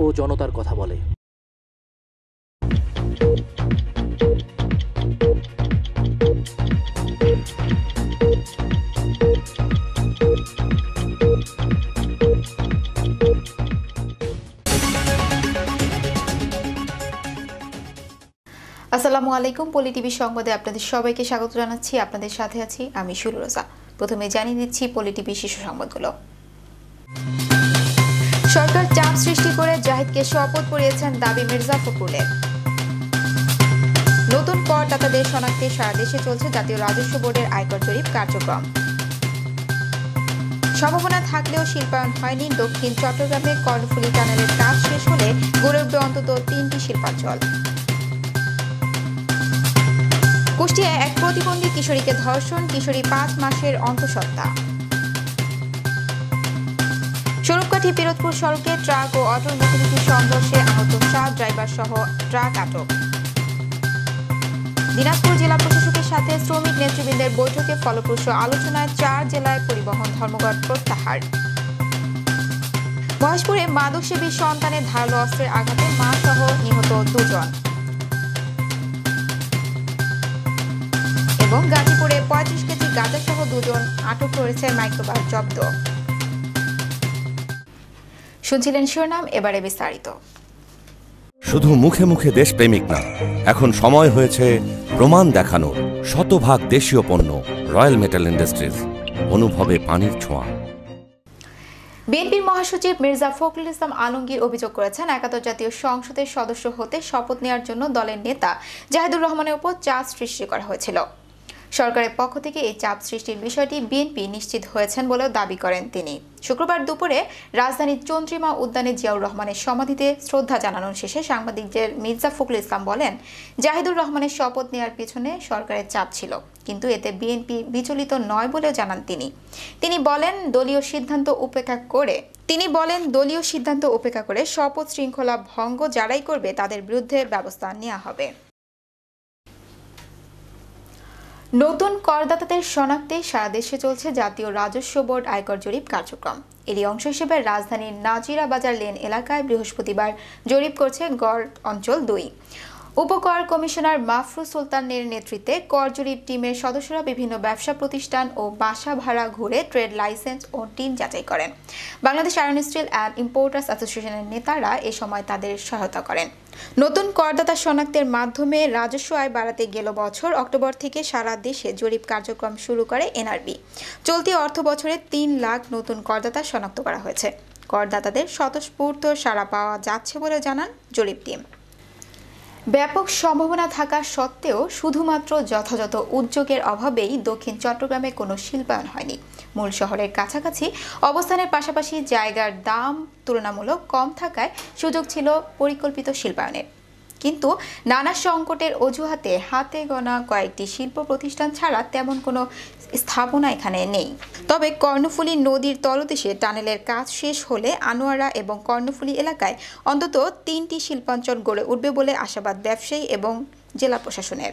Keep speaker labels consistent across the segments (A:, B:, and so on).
A: ও জনতার কথা বলে
B: আসসালামু আলাইকুম পলি টিভি সংবাদে আপনাদের সবাইকে স্বাগত জানাচ্ছি আপনাদের সাথে আছি আমি সুরোজা প্রথমে জানিয়ে দিচ্ছি পলি টিভি শিশু সংবাদগুলো চাপ সৃষ্টি করে জাহিদকে শপথ পড়িয়েছেন দাবি মির্জা ফখরুলের নতুন করদাতাদের শনাক্তে সারা দেশে চলছে জাতীয় রাজস্ব বোর্ডের আয়কর জরিপ কার্যক্রম সম্ভাবনা থাকলেও শিল্পায়ন হয়নি দক্ষিণ চট্টগ্রামে কর্ণফুলি টানেলের কাজ শেষ হলে গড়ে উঠবে অন্তত তিনটি শিল্পাঞ্চল কুষ্টিয়ায় এক প্রতিবন্ধী কিশোরীকে ধর্ষণ কিশোরী পাঁচ মাসের অন্তঃসত্ত্বা নৈহাটি পিরোজপুর সড়কে ট্রাক ও অটোর মুখোমুখি সংঘর্ষে আহত ট্রাক ড্রাইভার সহ ট্রাক আটক দিনাজপুর জেলা প্রশাসকের সাথে শ্রমিক নেতৃবৃন্দের বৈঠকে ফলপ্রসূ আলোচনায় চার জেলায় পরিবহন ধর্মঘট প্রত্যাহার মহেশপুরে মাদকসেবী সন্তানের ধারালো অস্ত্রের আঘাতে মা সহ নিহত দুজন এবং গাজীপুরে পঁয়ত্রিশ কেজি সহ দুজন আটক করেছে মাইক্রোবাস জব্দ শুনছিলেন শিরোনাম এবারে বিস্তারিত
C: শুধু মুখে মুখে দেশপ্রেমিক না এখন সময় হয়েছে প্রমাণ দেখানোর শতভাগ দেশীয় পণ্য রয়্যাল মেটাল ইন্ডাস্ট্রিজ অনুভবে পানির ছোঁয়া
B: বিএনপির মহাসচিব মির্জা ফখরুল ইসলাম আলমগীর অভিযোগ করেছেন একাদশ জাতীয় সংসদের সদস্য হতে শপথ নেওয়ার জন্য দলের নেতা জাহেদুর রহমানের উপর চাপ সৃষ্টি করা হয়েছিল সরকারের পক্ষ থেকে এই চাপ সৃষ্টির বিষয়টি বিএনপি নিশ্চিত হয়েছেন বলেও দাবি করেন তিনি শুক্রবার দুপুরে রাজধানীর চন্দ্রিমা উদ্যানে জিয়াউর রহমানের সমাধিতে শ্রদ্ধা জানানোর শেষে সাংবাদিকদের মির্জা ফখরুল ইসলাম বলেন জাহিদুর রহমানের শপথ নেওয়ার পিছনে সরকারের চাপ ছিল কিন্তু এতে বিএনপি বিচলিত নয় বলেও জানান তিনি তিনি বলেন দলীয় সিদ্ধান্ত উপেক্ষা করে তিনি বলেন দলীয় সিদ্ধান্ত উপেক্ষা করে শপথ শৃঙ্খলা ভঙ্গ যারাই করবে তাদের বিরুদ্ধে ব্যবস্থা নেওয়া হবে নতুন করদাতাদের শনাক্তে সারা দেশে চলছে জাতীয় রাজস্ব বোর্ড আয়কর জরিপ কার্যক্রম এরই অংশ হিসেবে রাজধানীর নাজিরা বাজার লেন এলাকায় বৃহস্পতিবার জরিপ করছে গড় অঞ্চল দুই উপকর কমিশনার মাফরু সুলতানের নেতৃত্বে কর জরিপ টিমের সদস্যরা বিভিন্ন ব্যবসা প্রতিষ্ঠান ও বাসা ভাড়া ঘুরে ট্রেড লাইসেন্স ও টিন যাচাই করেন Bangladesh iron steel and importers অ্যাসোসিয়েশনের নেতারা এ সময় তাদের সহায়তা করেন নতুন করদাতা শনাক্তের মাধ্যমে রাজস্ব আয় বাড়াতে গেল বছর অক্টোবর থেকে সারা দেশে জরিপ কার্যক্রম শুরু করে এনআরবি চলতি অর্থ বছরে তিন লাখ নতুন করদাতা শনাক্ত করা হয়েছে করদাতাদের স্বতঃস্ফূর্ত সারা পাওয়া যাচ্ছে বলে জানান জরিপ টিম ব্যাপক সম্ভাবনা থাকা সত্ত্বেও শুধুমাত্র যথাযথ উদ্যোগের অভাবেই দক্ষিণ চট্টগ্রামে কোনো শিল্পায়ন হয়নি মূল শহরের কাছাকাছি অবস্থানের পাশাপাশি জায়গার দাম তুলনামূলক কম থাকায় সুযোগ ছিল পরিকল্পিত শিল্পায়নের কিন্তু নানা সংকটের অজুহাতে হাতে গোনা কয়েকটি শিল্প প্রতিষ্ঠান ছাড়া তেমন কোনো স্থাপনা এখানে নেই তবে কর্ণফুলী নদীর তলদেশে টানেলের কাজ শেষ হলে আনোয়ারা এবং কর্ণফুলী এলাকায় অন্তত তিনটি শিল্পাঞ্চল গড়ে উঠবে বলে আশাবাদ ব্যবসায়ী এবং জেলা প্রশাসনের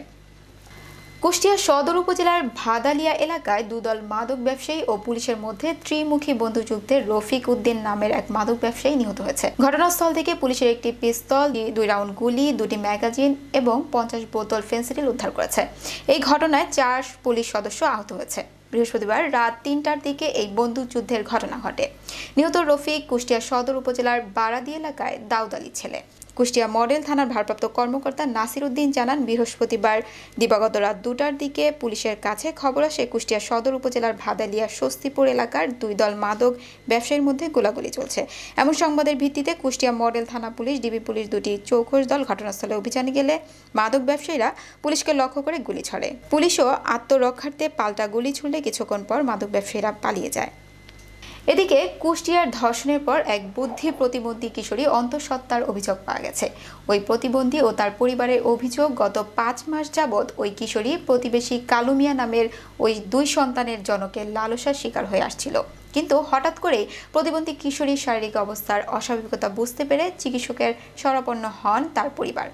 B: কুষ্টিয়া সদর উপজেলার ভাদালিয়া এলাকায় দুদল মাদক ব্যবসায়ী ও পুলিশের মধ্যে ত্রিমুখী বন্ধুযুদ্ধে রফিক উদ্দিন নামের এক মাদক ব্যবসায়ী নিহত হয়েছে ঘটনাস্থল থেকে পুলিশের একটি পিস্তল দুই রাউন্ড গুলি দুটি ম্যাগাজিন এবং পঞ্চাশ বোতল ফেন্সিডিল উদ্ধার করেছে এই ঘটনায় চার পুলিশ সদস্য আহত হয়েছে বৃহস্পতিবার রাত তিনটার দিকে এই বন্দুকযুদ্ধের ঘটনা ঘটে নিহত রফিক কুষ্টিয়া সদর উপজেলার বারাদি এলাকায় দাউদ ছেলে কুষ্টিয়া মডেল থানার ভারপ্রাপ্ত কর্মকর্তা নাসির উদ্দিন জানান বৃহস্পতিবার দিবাগত রাত দুটার দিকে পুলিশের কাছে খবর আসে কুষ্টিয়া সদর উপজেলার ভাদালিয়া স্বস্তিপুর এলাকার দুই দল মাদক ব্যবসায়ীর মধ্যে গোলাগুলি চলছে এমন সংবাদের ভিত্তিতে কুষ্টিয়া মডেল থানা পুলিশ ডিবি পুলিশ দুটি চৌখোশ দল ঘটনাস্থলে অভিযানে গেলে মাদক ব্যবসায়ীরা পুলিশকে লক্ষ্য করে গুলি ছড়ে পুলিশও আত্মরক্ষার্থে পাল্টা গুলি ছুড়লে কিছুক্ষণ পর মাদক ব্যবসায়ীরা পালিয়ে যায় এদিকে কুষ্টিয়ার ধর্ষণের পর এক বুদ্ধি প্রতিবন্ধী কিশোরী অন্তঃসত্ত্বার অভিযোগ পাওয়া গেছে ওই প্রতিবন্ধী ও তার পরিবারের অভিযোগ গত পাঁচ মাস যাবৎ ওই কিশোরী প্রতিবেশী কালুমিয়া নামের ওই দুই সন্তানের জনকের লালসার শিকার হয়ে আসছিল কিন্তু হঠাৎ করে প্রতিবন্ধী কিশোরীর শারীরিক অবস্থার অস্বাভাবিকতা বুঝতে পেরে চিকিৎসকের স্বরাপন্ন হন তার পরিবার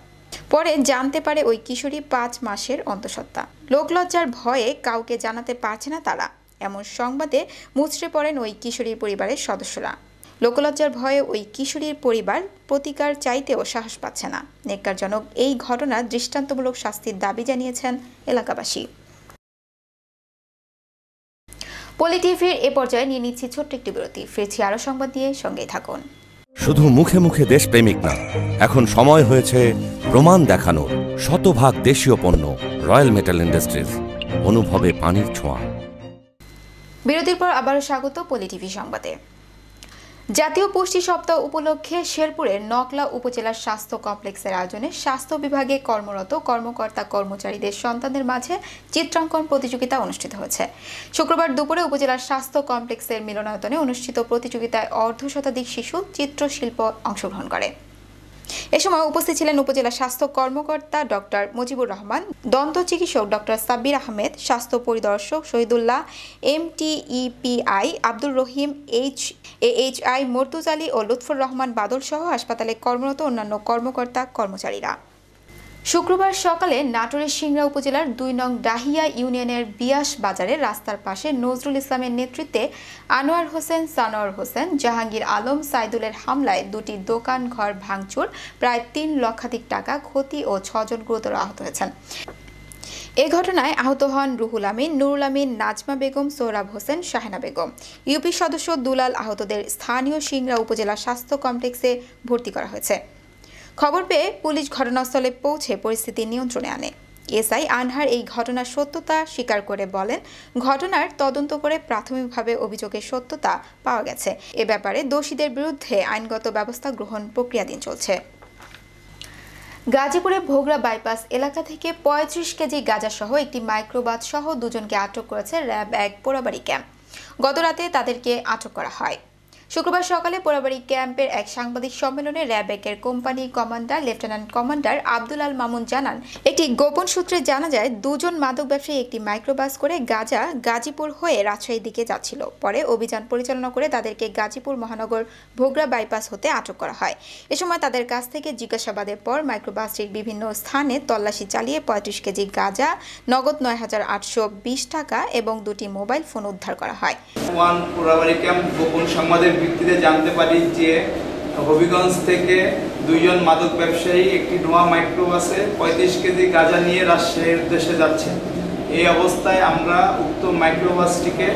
B: পরে জানতে পারে ওই কিশোরী পাঁচ মাসের অন্তঃসত্ত্বা লোকলজ্জার ভয়ে কাউকে জানাতে পারছে না তারা এমন সংবাদে মুচড়ে পড়েন ওই কিশোরীর পরিবারের সদস্যরা লোকলজ্জার ভয়ে ওই কিশোরীর পরিবার প্রতিকার চাইতেও সাহস পাচ্ছে না নেককারজনক এই ঘটনার দৃষ্টান্তমূলক শাস্তির দাবি জানিয়েছেন এলাকাবাসী পলিটিভির এ পর্যায়ে নিয়ে নিচ্ছি ছোট্ট একটি বিরতি ফিরছি আরও সংবাদ দিয়ে সঙ্গেই থাকুন
C: শুধু মুখে মুখে দেশপ্রেমিক না এখন সময় হয়েছে প্রমাণ দেখানোর শতভাগ দেশীয় পণ্য রয়্যাল মেটাল ইন্ডাস্ট্রিজ অনুভবে পানির ছোঁয়া
B: বিরতির পর আবারও স্বাগত পলিটিভি সংবাদে জাতীয় পুষ্টি সপ্তাহ উপলক্ষে শেরপুরের নকলা উপজেলার স্বাস্থ্য কমপ্লেক্সের আয়োজনে স্বাস্থ্য বিভাগে কর্মরত কর্মকর্তা কর্মচারীদের সন্তানদের মাঝে চিত্রাঙ্কন প্রতিযোগিতা অনুষ্ঠিত হয়েছে শুক্রবার দুপুরে উপজেলার স্বাস্থ্য কমপ্লেক্সের মিলনায়তনে অনুষ্ঠিত প্রতিযোগিতায় অর্ধ শতাধিক শিশু চিত্রশিল্প অংশগ্রহণ করে এ সময় উপস্থিত ছিলেন উপজেলা স্বাস্থ্য কর্মকর্তা ডক্টর মুজিবুর রহমান দন্ত চিকিৎসক ডক্টর সাব্বির আহমেদ স্বাস্থ্য পরিদর্শক Shahidullah M T EPI Abdur Rahim H A H I Mortuz Ali ও লুৎফুর রহমান বাদল সহ হাসপাতালে কর্মরত অন্যান্য কর্মকর্তা কর্মচারীরা শুক্রবার সকালে নাটোরের সিংড়া উপজেলার দুই নং ডাহিয়া ইউনিয়নের বিয়াস বাজারে রাস্তার পাশে নজরুল ইসলামের নেতৃত্বে আনোয়ার হোসেন সানোয়ার হোসেন জাহাঙ্গীর আলম সাইদুলের হামলায় দুটি দোকান ঘর ভাঙচুর প্রায় তিন লক্ষাধিক টাকা ক্ষতি ও ছজন গুরুতর আহত হয়েছেন এ ঘটনায় আহত হন রুহুল আমিন নুরুল আমিন নাজমা বেগম সোহরাব হোসেন শাহেনা বেগম ইউপি সদস্য দুলাল আহতদের স্থানীয় সিংড়া উপজেলা স্বাস্থ্য কমপ্লেক্সে ভর্তি করা হয়েছে খবর পেয়ে পুলিশ ঘটনাস্থলে পৌঁছে পরিস্থিতি নিয়ন্ত্রণে আনে এসআই আনহার এই ঘটনার সত্যতা স্বীকার করে বলেন ঘটনার তদন্ত করে প্রাথমিকভাবে অভিযোগের সত্যতা পাওয়া গেছে এ ব্যাপারে দোষীদের বিরুদ্ধে আইনগত ব্যবস্থা গ্রহণ প্রক্রিয়াধীন চলছে গাজীপুরে ভোগড়া বাইপাস এলাকা থেকে পঁয়ত্রিশ কেজি সহ একটি মাইক্রোবাস সহ দুজনকে আটক করেছে র্যাব এক পোড়াবাড়ি ক্যাম্প গতরাতে তাদেরকে আটক করা হয় শুক্রবার সকালে পোড়াবাড়ি ক্যাম্পের এক সাংবাদিক সম্মেলনে র্যাবেকের company commander lieutenant commander Abdul Al Mamun জানান একটি গোপন সূত্রে জানা যায় দুজন মাদক ব্যবসায়ী একটি মাইক্রোবাস করে গাজা গাজীপুর হয়ে রাজশাহীর দিকে যাচ্ছিল পরে অভিযান পরিচালনা করে তাদেরকে গাজীপুর মহানগর ভোগরা বাইপাস হতে আটক করা হয় এ সময় তাদের কাছ থেকে জিজ্ঞাসাবাদের পর মাইক্রোবাসটির বিভিন্ন স্থানে তল্লাশি চালিয়ে পঁয়ত্রিশ কেজি গাজা নগদ নয় হাজার আটশো বিশ টাকা এবং দুটি মোবাইল ফোন উদ্ধার করা হয়
D: গোপন সংবাদের তথ্যের ভিত্তিতে জানতে পারি যে হবিগঞ্জ থেকে দুইজন মাদক ব্যবসায়ী একটি নোয়া মাইক্রোবাসে পঁয়ত্রিশ কেজি গাঁজা নিয়ে রাজশাহীর উদ্দেশ্যে যাচ্ছে এই অবস্থায় আমরা উক্ত মাইক্রোবাসটিকে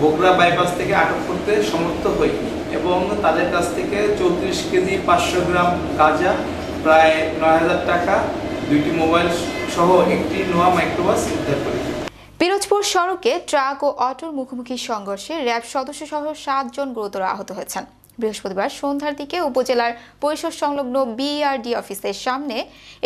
D: বগুড়া বাইপাস থেকে আটক করতে সমর্থ হই এবং তাদের কাছ থেকে চৌত্রিশ কেজি পাঁচশো গ্রাম গাঁজা প্রায় নয় হাজার টাকা দুইটি মোবাইল সহ একটি নোয়া মাইক্রোবাস উদ্ধার করি
B: পিরোজপুর সড়কে ট্রাক ও অটোর মুখোমুখি সংঘর্ষে র্যাব সদস্য সহ সাতজন গুরুতর আহত হয়েছেন বৃহস্পতিবার সন্ধ্যার দিকে উপজেলার পরিষদ সংলগ্ন বিআরডি e অফিসের সামনে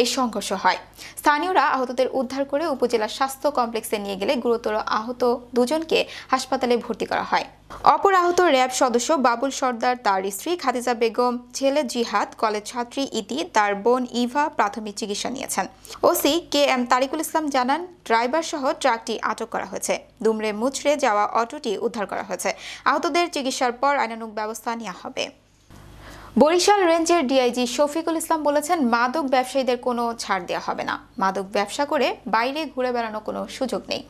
B: এই সংঘর্ষ হয় স্থানীয়রা আহতদের উদ্ধার করে উপজেলা স্বাস্থ্য কমপ্লেক্সে নিয়ে গেলে গুরুতর আহত দুজনকে হাসপাতালে ভর্তি করা হয় অপর আহত র্যাব সদস্য বাবুল সর্দার তার স্ত্রী খাদিজা বেগম ছেলে জিহাদ কলেজ ছাত্রী ইতি তার বোন ইভা প্রাথমিক চিকিৎসা নিয়েছেন OC K M Tarikul Islam জানান ড্রাইভার সহ ট্রাকটি আটক করা হয়েছে দুমড়ে মুচড়ে যাওয়া অটোটি উদ্ধার করা হয়েছে আহতদের চিকিৎসার পর আইনানুক ব্যবস্থা নেওয়া হবে বরিশাল রেঞ্জের ডিআইজি শফিকুল ইসলাম বলেছেন মাদক ব্যবসায়ীদের কোনো ছাড় দেওয়া হবে না মাদক ব্যবসা করে বাইরে ঘুরে বেড়ানো কোনো সুযোগ নেই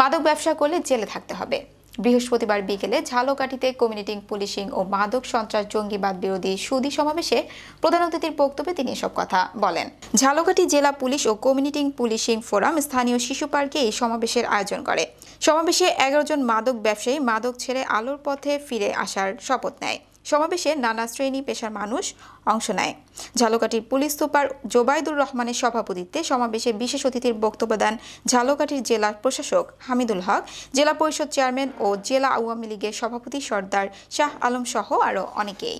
B: মাদক ব্যবসা করলে জেলে থাকতে হবে বৃহস্পতিবার বিকেলে ঝালকাঠিতে কমিউনিটিং পুলিশিং ও মাদক সন্ত্রাস জঙ্গিবাদ বিরোধী সুদি সমাবেশে প্রধান অতিথির বক্তব্যে তিনি এসব কথা বলেন ঝালকাঠি জেলা পুলিশ ও কমিউনিটিং পুলিশিং ফোরাম স্থানীয় শিশু পার্কে এই সমাবেশের আয়োজন করে সমাবেশে এগারো জন মাদক ব্যবসায়ী মাদক ছেড়ে আলোর পথে ফিরে আসার শপথ নেয় সমাবেশে নানা শ্রেণী পেশার মানুষ অংশ নেয় ঝালকাঠির পুলিশ সুপার জোবায়দুর রহমানের সভাপতিত্বে সমাবেশে বিশেষ অতিথির বক্তব্য দেন ঝালকাঠির জেলা প্রশাসক হামিদুল হক জেলা পরিষদ চেয়ারম্যান ও জেলা আওয়ামী লীগের সভাপতি সর্দার শাহ আলম সহ আরও অনেকেই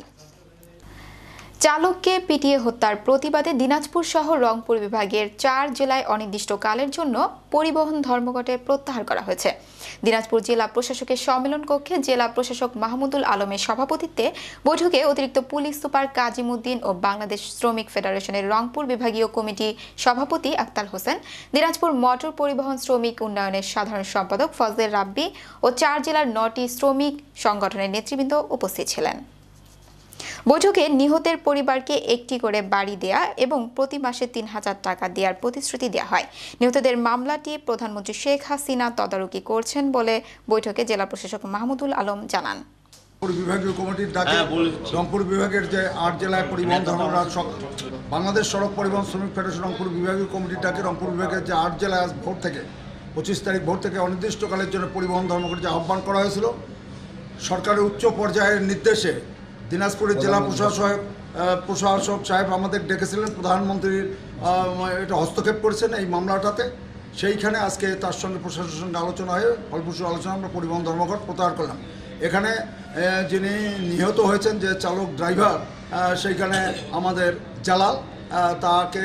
B: চালককে পিটিয়ে হত্যার প্রতিবাদে দিনাজপুর সহ রংপুর বিভাগের চার জেলায় অনির্দিষ্টকালের জন্য পরিবহন ধর্মঘটে প্রত্যাহার করা হয়েছে দিনাজপুর জেলা প্রশাসকের সম্মেলন কক্ষে জেলা প্রশাসক মাহমুদুল আলমের সভাপতিত্বে বৈঠকে অতিরিক্ত পুলিশ সুপার কাজিমুদ্দিন ও বাংলাদেশ শ্রমিক ফেডারেশনের রংপুর বিভাগীয় কমিটি সভাপতি আক্তার হোসেন দিনাজপুর মোটর পরিবহন শ্রমিক উন্নয়নের সাধারণ সম্পাদক ফজল রাব্বি ও চার জেলার নটি শ্রমিক সংগঠনের নেতৃবৃন্দ উপস্থিত ছিলেন বৈঠকে নিহতের পরিবারকে একটি করে বাড়ি দেয়া এবং প্রতি মাসে তিন হাজার টাকা দেওয়ার প্রতিশ্রুতি দেওয়া হয় নিহতদের মামলাটি প্রধানমন্ত্রী শেখ হাসিনা তদারকি করছেন বলে বৈঠকে জেলা প্রশাসক মাহমুদুল আলম জানান
A: বিভাগীয় কমিটির ডাকে হ্যাঁ, রংপুর বিভাগের যে আট জেলায় পরিবহন হ্যাঁ, ধর্মরাজ বাংলাদেশ সড়ক পরিবহন শ্রমিক ফেডারেশন রংপুর বিভাগীয় কমিটির ডাকে রংপুর বিভাগের যে আট জেলায় আজ ভোর থেকে পঁচিশ তারিখ ভোর থেকে অনির্দিষ্টকালের জন্য পরিবহন যে আহ্বান করা হয়েছিল সরকারের উচ্চ পর্যায়ের নির্দেশে দিনাজপুরের জেলা প্রশাসক প্রশাসক সাহেব আমাদের ডেকেছিলেন প্রধানমন্ত্রীর এটা হস্তক্ষেপ করেছেন এই মামলাটাতে সেইখানে আজকে তার সঙ্গে প্রশাসনের সঙ্গে আলোচনা হয়ে ফলপ্রসূ আলোচনা আমরা পরিবহন ধর্মঘট প্রত্যাহার করলাম এখানে যিনি নিহত হয়েছেন যে চালক ড্রাইভার সেইখানে আমাদের জালাল তাকে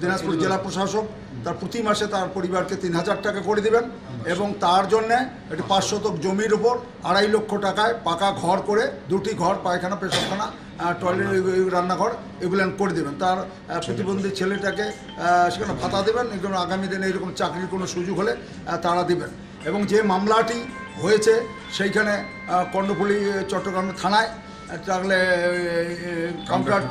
A: দিনাজপুর জেলা প্রশাসক তার প্রতি মাসে তার পরিবারকে তিন হাজার টাকা করে দেবেন এবং তার জন্যে একটি পাঁচ শতক জমির উপর আড়াই লক্ষ টাকায় পাকা ঘর করে দুটি ঘর পায়খানা পেশাখানা টয়লেট রান্নাঘর এগুলো করে দেবেন তার প্রতিবন্ধী ছেলেটাকে সেখানে ভাতা দেবেন এগুলো আগামী দিনে এরকম চাকরির কোনো সুযোগ হলে তারা দেবেন এবং যে মামলাটি হয়েছে সেইখানে কর্ণফুলি চট্টগ্রাম থানায় তাহলে কাউন্টার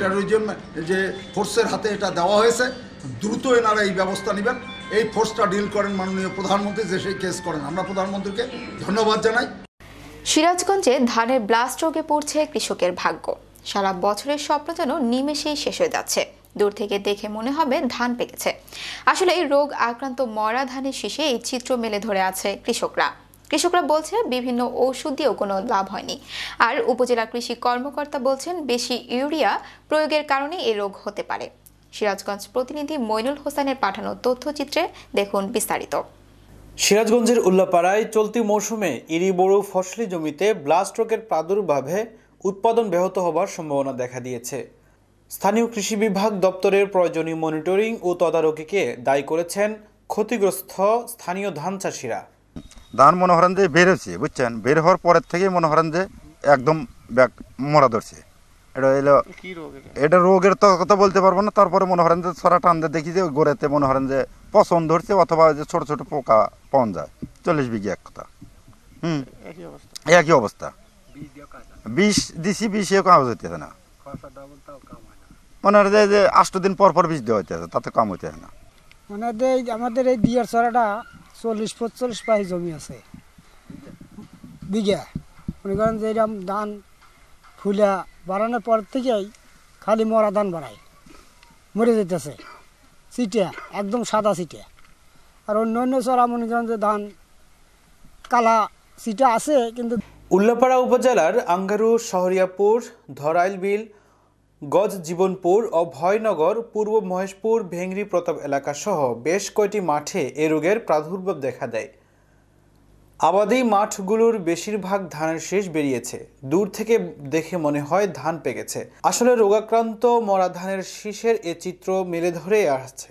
A: টেরোরিজম যে ফোর্সের হাতে এটা দেওয়া হয়েছে দ্রুত এনারা এই ব্যবস্থা নেবেন এই ফোর্সটা ডিল করেন মাননীয় প্রধানমন্ত্রী যে সেই কেস করেন আমরা প্রধানমন্ত্রীকে ধন্যবাদ জানাই
B: সিরাজগঞ্জে ধানের ব্লাস্ট রোগে পড়ছে কৃষকের ভাগ্য সারা বছরের স্বপ্ন যেন নিমেষেই শেষ হয়ে যাচ্ছে দূর থেকে দেখে মনে হবে ধান পেকেছে আসলে এই রোগ আক্রান্ত মরা ধানের শীষে এই চিত্র মেলে ধরে আছে কৃষকরা কৃষকরা বলছে বিভিন্ন ওষুধ দিয়েও কোনো লাভ হয়নি আর উপজেলা কৃষি কর্মকর্তা বলছেন বেশি ইউরিয়া প্রয়োগের কারণে এই রোগ হতে পারে সিরাজগঞ্জ প্রতিনিধি মইনুল হোসেনের পাঠানো তথ্যচিত্রে দেখুন বিস্তারিত
D: সিরাজগঞ্জের উল্লাপাড়ায় চলতি মৌসুমে ইরিবোরো ফসলি জমিতে ব্লাস্ট রোগের প্রাদুর্ভাবে উৎপাদন ব্যাহত হবার সম্ভাবনা দেখা দিয়েছে স্থানীয় কৃষি বিভাগ দপ্তরের প্রয়োজনীয় মনিটরিং ও তদারকিকে দায়ী করেছেন ক্ষতিগ্রস্ত স্থানীয় ধান চাষিরা
A: ধান মনে হরেন যে বের হয়েছে বুঝছেন বের হওয়ার পরের থেকে মনে হরেন যে একদম মরা ধরছে এটা হইলো এটা রোগের তো কথা বলতে পারবো না তারপরে মনে করেন যে ছড়া টানতে দেখি যে গোড়াতে মনে করেন যে পচন ধরছে অথবা যে ছোট ছোট পোকা পাওয়া যায় চল্লিশ বিঘে এক কথা হুম একই অবস্থা বিষ দিছি বিষে কাজ হইতেছে না মনে হয় যে আষ্ট দিন পর পর বিষ দেওয়া হইতেছে তাতে কাম হইতেছে না
C: মানে এই আমাদের এই দিয়ার ছড়াটা চল্লিশ পঁচল্লিশ পাই জমি আছে বিঘা মনে করেন যে এরকম ধান খুলা বাড়ানোর পর থেকেই খালি মরা ধান বাড়ায় মরে যেতেছে সিটে একদম সাদা সিটে আর অন্য অন্য চড়া মনে করেন যে ধান কালা সিটে আছে কিন্তু
D: উল্লাপাড়া উপজেলার আঙ্গারু শহরিয়াপুর ধরাইল বিল গজ জীবনপুর ও ভয়নগর পূর্ব মহেশপুর ভেঙ্গরি প্রতাপ এলাকাসহ বেশ কয়টি মাঠে এ রোগের প্রাদুর্ভাব দেখা দেয় আবাদি মাঠগুলোর বেশিরভাগ ধানের শীষ বেরিয়েছে দূর থেকে দেখে মনে হয় ধান পেকেছে আসলে রোগাক্রান্ত মরা ধানের শীষের এ চিত্র মেলে ধরে আসছে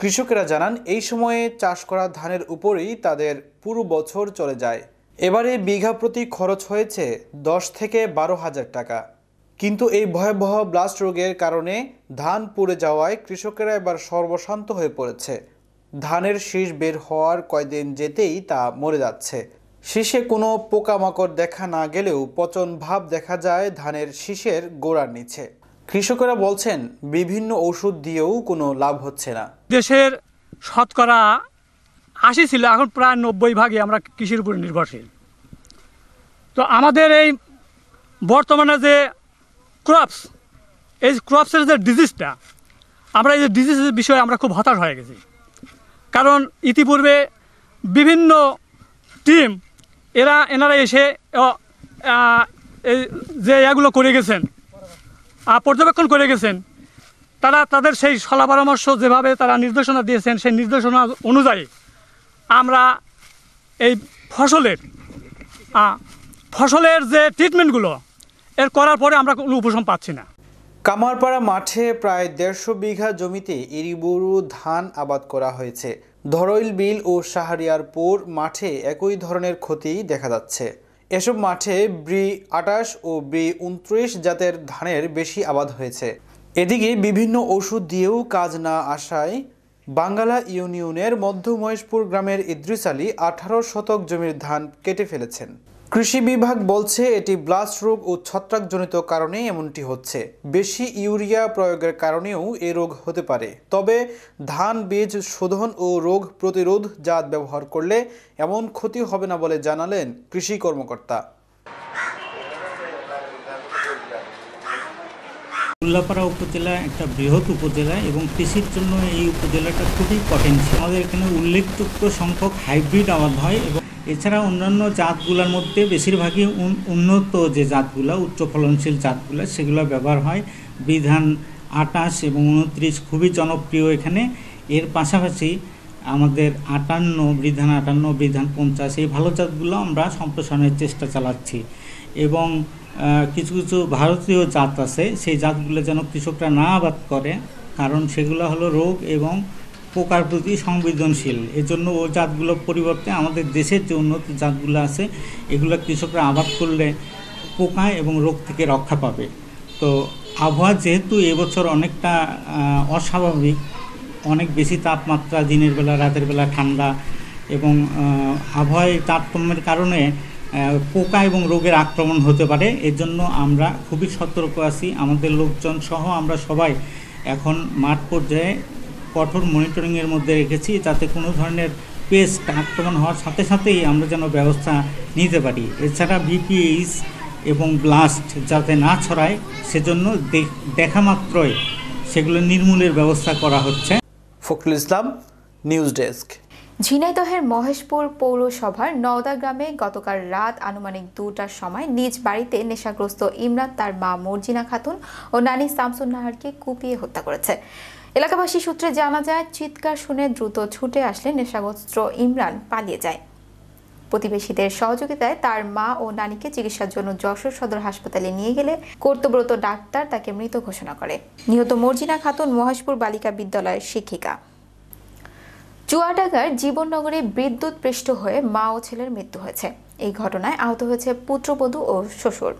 D: কৃষকেরা জানান এই সময়ে চাষ করা ধানের উপরেই তাদের পুরো বছর চলে যায় এবারে বিঘা প্রতি খরচ হয়েছে দশ থেকে বারো হাজার টাকা কিন্তু এই ভয়াবহ ব্লাস্ট রোগের কারণে ধান পুড়ে যাওয়ায় কৃষকেরা এবার সর্বশান্ত হয়ে পড়েছে ধানের শীষ বের হওয়ার কয়দিন যেতেই তা মরে যাচ্ছে শীষে কোনো পোকামাকড় দেখা না গেলেও পচন ভাব দেখা যায় ধানের শীষের গোড়ার নিচে কৃষকেরা বলছেন বিভিন্ন ওষুধ
C: দিয়েও কোনো লাভ হচ্ছে না দেশের শতকরা আশি ছিল এখন প্রায় নব্বই ভাগে আমরা কৃষির উপর নির্ভরশীল তো আমাদের এই বর্তমানে যে ক্রপস এই ক্রপসের যে ডিজিজটা আমরা এই যে ডিজিজের বিষয়ে আমরা খুব হতাশ হয়ে গেছি কারণ ইতিপূর্বে বিভিন্ন টিম এরা এনারা এসে যে এগুলো করে গেছেন পর্যবেক্ষণ করে গেছেন তারা তাদের সেই সলা পরামর্শ যেভাবে তারা নির্দেশনা দিয়েছেন সেই নির্দেশনা অনুযায়ী আমরা এই ফসলের ফসলের যে ট্রিটমেন্টগুলো এর করার পরে আমরা কোনো উপশম পাচ্ছি না কামারপাড়া মাঠে প্রায় দেড়শো
D: বিঘা জমিতে ইরিবুরু ধান আবাদ করা হয়েছে ধরইল বিল ও শাহরিয়ারপুর মাঠে একই ধরনের ক্ষতি দেখা যাচ্ছে এসব মাঠে ব্রি আটাশ ও ব্রি উনত্রিশ জাতের ধানের বেশি আবাদ হয়েছে এদিকে বিভিন্ন ওষুধ দিয়েও কাজ না আসায় বাঙ্গালা ইউনিয়নের মধ্য মহেশপুর গ্রামের ইদ্রিস আলী আঠারো শতক জমির ধান কেটে ফেলেছেন কৃষি বিভাগ বলছে এটি ব্লাস্ট রোগ ও ছত্রাকজনিত কারণে এমনটি হচ্ছে বেশি ইউরিয়া প্রয়োগের কারণেও এ রোগ হতে পারে তবে ধান বীজ শোধন ও রোগ প্রতিরোধ জাত ব্যবহার করলে এমন ক্ষতি হবে না বলে জানালেন কৃষি কর্মকর্তা
C: উল্লাপাড়া উপজেলা একটা বৃহৎ উপজেলা এবং কৃষির জন্য এই উপজেলাটা খুবই ছিল আমাদের এখানে উল্লেখযোগ্য সংখ্যক হাইব্রিড আবাদ হয় এবং এছাড়া অন্যান্য জাতগুলোর মধ্যে বেশিরভাগই উন্নত যে জাতগুলো উচ্চ ফলনশীল জাতগুলো সেগুলো ব্যবহার হয় বিধান আটাশ এবং উনত্রিশ খুবই জনপ্রিয় এখানে এর পাশাপাশি আমাদের আটান্ন বিধান আটান্ন বিধান পঞ্চাশ এই ভালো জাতগুলো আমরা সম্প্রসারণের চেষ্টা চালাচ্ছি এবং কিছু কিছু ভারতীয় জাত আছে সেই জাতগুলো যেন কৃষকরা না আবাদ করে কারণ সেগুলো হলো রোগ এবং পোকার প্রতি সংবেদনশীল এজন্য ওই জাতগুলোর পরিবর্তে আমাদের দেশের যে উন্নত জাতগুলো আছে এগুলো কৃষকরা আবাদ করলে পোকা এবং রোগ থেকে রক্ষা পাবে তো আবহাওয়া যেহেতু এবছর অনেকটা অস্বাভাবিক অনেক বেশি তাপমাত্রা দিনের বেলা রাতের বেলা ঠান্ডা এবং আবহাওয়ায় তারতম্যের কারণে পোকা এবং রোগের আক্রমণ হতে পারে এর জন্য আমরা খুবই সতর্ক আছি আমাদের লোকজন সহ আমরা সবাই এখন মাঠ পর্যায়ে কঠোর মনিটরিংয়ের মধ্যে রেখেছি যাতে কোনো ধরনের পেস্ট আক্রমণ হওয়ার সাথে সাথেই আমরা যেন ব্যবস্থা নিতে পারি এছাড়া ভিপিএইচ এবং ব্লাস্ট যাতে না ছড়ায় সেজন্য দেখা মাত্রই সেগুলো নির্মূলের ব্যবস্থা করা হচ্ছে ফখরুল ইসলাম নিউজ ডেস্ক
B: ঝিনাইদহের মহেশপুর পৌরসভার নওদা গ্রামে গতকাল রাত আনুমানিক দুটার সময় নিজ বাড়িতে নেশাগ্রস্ত ইমরান তার মা মর্জিনা খাতুন ও নানি সামসুন নাহারকে কুপিয়ে হত্যা করেছে এলাকাবাসী সূত্রে জানা যায় চিৎকার শুনে দ্রুত ছুটে আসলে নেশাগ্রস্ত ইমরান পালিয়ে যায় প্রতিবেশীদের সহযোগিতায় তার মা ও নানিকে চিকিৎসার জন্য যশোর সদর হাসপাতালে নিয়ে গেলে কর্তব্যরত ডাক্তার তাকে মৃত ঘোষণা করে নিহত মর্জিনা খাতুন মহেশপুর বালিকা বিদ্যালয়ের শিক্ষিকা চুয়াডাঙ্গার জীবননগরে বিদ্যুৎ পৃষ্ঠ হয়ে মা ও ছেলের মৃত্যু হয়েছে এই ঘটনায় আহত হয়েছে পুত্রবধূ ও শ্বশুর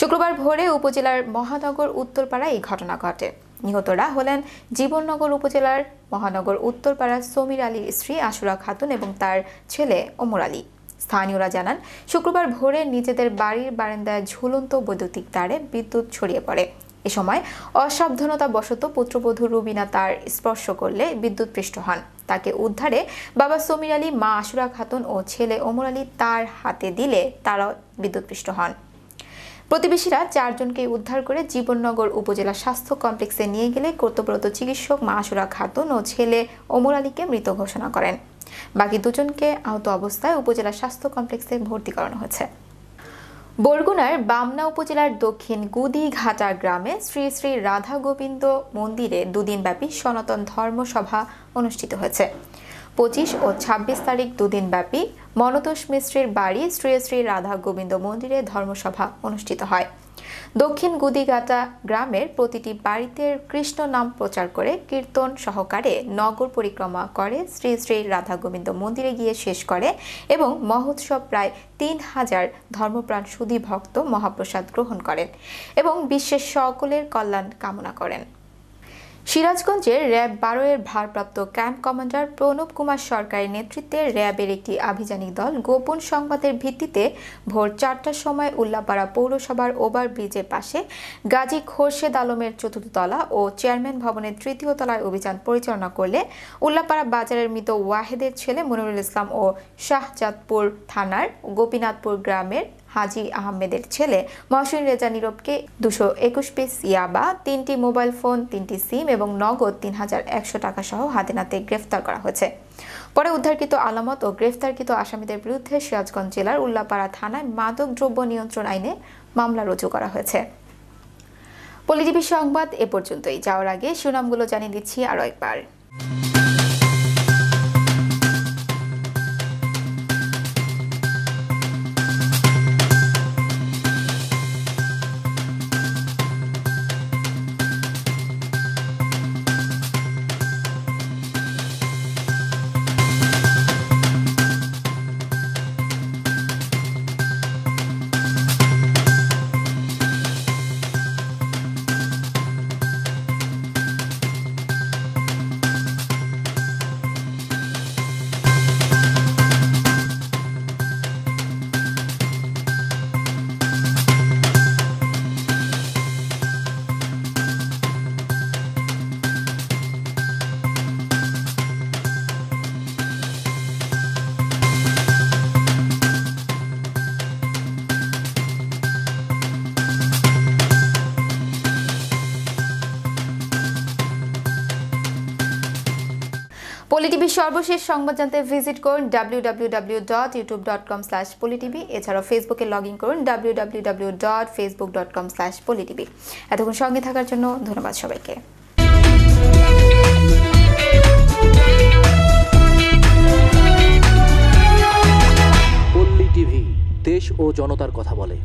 B: শুক্রবার ভোরে উপজেলার মহানগর উত্তরপাড়ায় এই ঘটনা ঘটে নিহতরা হলেন জীবননগর উপজেলার মহানগর উত্তরপাড়া সমীর আলীর স্ত্রী আশুরা খাতুন এবং তার ছেলে ওমর আলী স্থানীয়রা জানান শুক্রবার ভোরে নিজেদের বাড়ির বারান্দায় ঝুলন্ত বৈদ্যুতিক তারে বিদ্যুৎ ছড়িয়ে পড়ে এ সময় অসাবধানতাবশত পুত্রবধূ রুবিনা তার স্পর্শ করলে বিদ্যুৎ পৃষ্ঠ হন তাকে উদ্ধারে বাবা সমীর আলী মা আশুরা খাতুন ও ছেলে ওমর আলী তার হাতে দিলে তারাও বিদ্যুৎপৃষ্ট হন প্রতিবেশীরা চারজনকে উদ্ধার করে জীবননগর উপজেলা স্বাস্থ্য কমপ্লেক্সে নিয়ে গেলে কর্তব্যরত চিকিৎসক মা আশুরা খাতুন ও ছেলে ওমর আলীকে মৃত ঘোষণা করেন বাকি দুজনকে আহত অবস্থায় উপজেলা স্বাস্থ্য কমপ্লেক্সে ভর্তি করানো হয়েছে বরগুনার বামনা উপজেলার দক্ষিণ ঘাটা গ্রামে শ্রী শ্রী রাধা গোবিন্দ মন্দিরে দুদিনব্যাপী সনাতন ধর্মসভা অনুষ্ঠিত হয়েছে পঁচিশ ও ২৬ তারিখ দুদিনব্যাপী মনতোষ মিশ্রের বাড়ি শ্রী শ্রী রাধা গোবিন্দ মন্দিরে ধর্মসভা অনুষ্ঠিত হয় দক্ষিণ গুদিগাটা গ্রামের প্রতিটি বাড়িতে কৃষ্ণ নাম প্রচার করে কীর্তন সহকারে নগর পরিক্রমা করে শ্রী শ্রী রাধা গোবিন্দ মন্দিরে গিয়ে শেষ করে এবং মহোৎসব প্রায় তিন হাজার ধর্মপ্রাণ সুধী ভক্ত মহাপ্রসাদ গ্রহণ করেন এবং বিশ্বের সকলের কল্যাণ কামনা করেন সিরাজগঞ্জের র্যাব বারো এর ভারপ্রাপ্ত ক্যাম্প কমান্ডার প্রণব কুমার সরকারের নেতৃত্বে র্যাবের একটি আভিযানিক দল গোপন সংবাদের ভিত্তিতে ভোর চারটার সময় উল্লাপাড়া পৌরসভার ওভার ব্রিজের পাশে গাজী খোরশেদ আলমের চতুর্থতলা ও চেয়ারম্যান ভবনের তৃতীয় তলায় অভিযান পরিচালনা করলে উল্লাপাড়া বাজারের মৃত ওয়াহেদের ছেলে মনিরুল ইসলাম ও শাহজাদপুর থানার গোপীনাথপুর গ্রামের হাজি আহমেদের ছেলে মহসিন রেজা নীরবকে দুশো একুশ পিস ইয়াবা তিনটি মোবাইল ফোন তিনটি সিম এবং নগদ তিন হাজার একশো টাকা সহ হাতে নাতে গ্রেফতার করা হয়েছে পরে উদ্ধারকৃত আলামত ও গ্রেফতারকৃত আসামিদের বিরুদ্ধে সিরাজগঞ্জ জেলার উল্লাপাড়া থানায় মাদক দ্রব্য নিয়ন্ত্রণ আইনে মামলা রুজু করা হয়েছে পলিটিভি সংবাদ এ পর্যন্তই যাওয়ার আগে সুনামগুলো জানিয়ে দিচ্ছি আরও একবার টিভির সর্বশেষ সংবাদ জানতে ভিজিট করুন W W dot YouTube dot com slash পলিটিভি এছাড়াও ফেসবুকে লগ ইন করুন W dot Facebook dot com slash পলিটিভি এতক্ষণ সঙ্গে থাকার জন্য ধন্যবাদ সবাইকে
A: টিভি দেশ ও জনতার কথা বলে